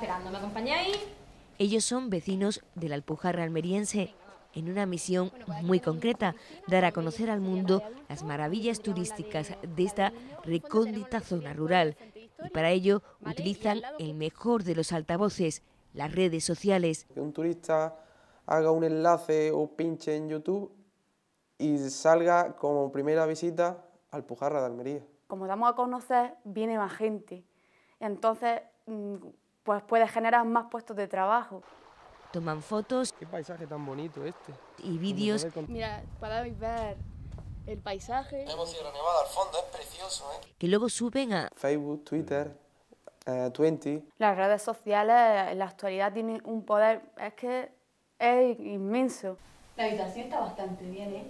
esperando, ¿me acompañáis? Ellos son vecinos de la Alpujarra almeriense en una misión muy concreta, dar a conocer al mundo las maravillas turísticas de esta recóndita zona rural. Y para ello utilizan el mejor de los altavoces, las redes sociales. Que un turista haga un enlace o pinche en YouTube y salga como primera visita al Alpujarra de Almería. Como damos a conocer, viene más gente. Entonces, mm, pues puede generar más puestos de trabajo. Toman fotos. Qué paisaje tan bonito este. Y vídeos. Mira, para ver el paisaje. Tenemos Nevada al fondo, es precioso, ¿eh? Que luego suben a Facebook, Twitter, uh, eh, 20. Las redes sociales en la actualidad tienen un poder, es que es inmenso. La habitación está bastante bien, ¿eh?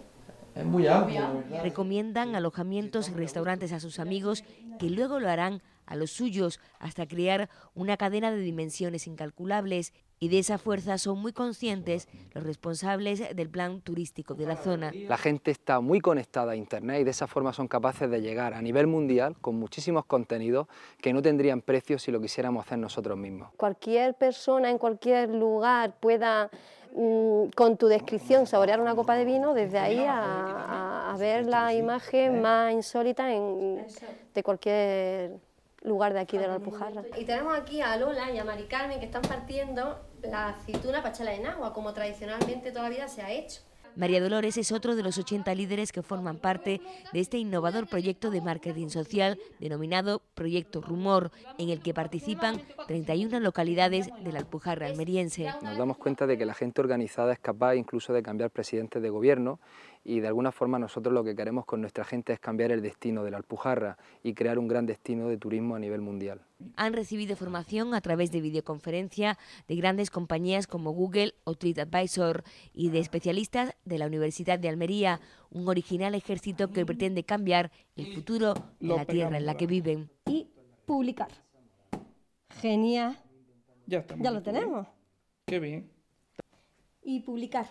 Es muy amplia. Recomiendan alojamientos y restaurantes a sus amigos que luego lo harán a los suyos hasta crear una cadena de dimensiones incalculables y de esa fuerza son muy conscientes los responsables del plan turístico de la zona. La gente está muy conectada a Internet y de esa forma son capaces de llegar a nivel mundial con muchísimos contenidos que no tendrían precio si lo quisiéramos hacer nosotros mismos. Cualquier persona en cualquier lugar pueda mm, con tu descripción saborear una copa de vino desde ahí a, ver la imagen más insólita de cualquier lugar de aquí de la Alpujarra. Y tenemos aquí a Lola y a Mari Carmen que están partiendo la aceituna pachala en agua, como tradicionalmente todavía se ha hecho. María Dolores es otro de los 80 líderes que forman parte de este innovador proyecto de marketing social denominado Proyecto Rumor, en el que participan 31 localidades de la Alpujarra almeriense. Nos damos cuenta de que la gente organizada es capaz incluso de cambiar presidentes de gobierno y de alguna forma nosotros lo que queremos con nuestra gente es cambiar el destino de la Alpujarra y crear un gran destino de turismo a nivel mundial han recibido formación a través de videoconferencia de grandes compañías como Google o Advisor y de especialistas de la Universidad de Almería, un original ejército que pretende cambiar el futuro de la tierra en la que viven. Y publicar. Genial. ya lo tenemos. Qué bien. Y publicar.